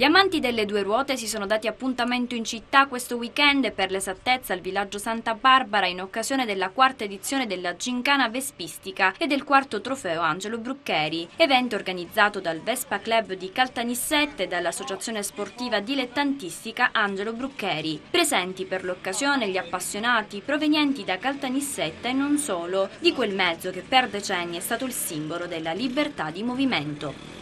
Gli amanti delle due ruote si sono dati appuntamento in città questo weekend e per l'esattezza al villaggio Santa Barbara in occasione della quarta edizione della Gincana Vespistica e del quarto trofeo Angelo Bruccheri, evento organizzato dal Vespa Club di Caltanissette e dall'associazione sportiva dilettantistica Angelo Bruccheri. Presenti per l'occasione gli appassionati provenienti da Caltanissetta e non solo, di quel mezzo che per decenni è stato il simbolo della libertà di movimento.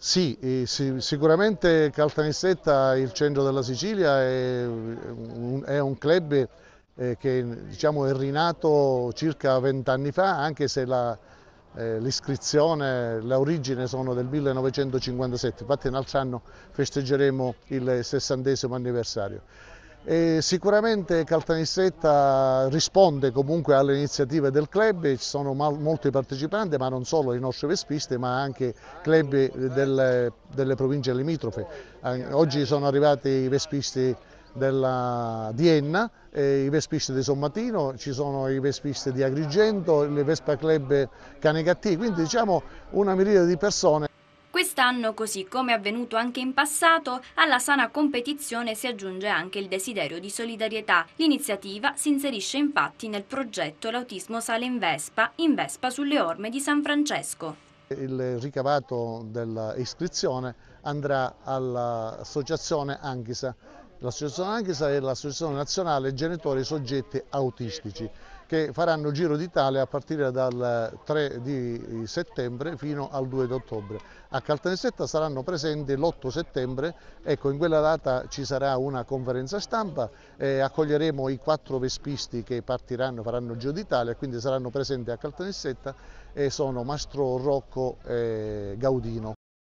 Sì, sicuramente Caltanissetta, il centro della Sicilia, è un, club eh, che diciamo, è rinato circa vent'anni fa, anche se eh, l'iscrizione, l'origine sono del 1957, infatti in altro anno festeggeremo il sessantesimo anniversario. E sicuramente Caltanissetta risponde comunque alle iniziative del club, ci sono molti partecipanti, ma non solo i nostri vespisti, ma anche club delle, delle province limitrofe. Eh, oggi sono arrivati i vespisti della Dienna, eh, i vespisti di Sommatino, ci sono i vespisti di Agrigento, le Vespa Club Canegatti, quindi diciamo una miriade di persone Quest'anno, così come è avvenuto anche in passato, alla sana competizione si aggiunge anche il desiderio di solidarietà. L'iniziativa si inserisce infatti nel progetto L'autismo sale in Vespa, in Vespa sulle orme di San Francesco. Il ricavato dell'iscrizione andrà all'associazione Anchisa. L'associazione Anchisa è l'associazione nazionale genitori soggetti autistici che faranno giro d'Italia a partire dal 3 di settembre fino al 2 di ottobre. A Caltanissetta saranno presenti l'8 settembre, ecco in quella data ci sarà una conferenza stampa, eh, accoglieremo i quattro vespisti che partiranno, faranno giro d'Italia, quindi saranno presenti a Caltanissetta e sono Mastro, Rocco e Gaudino.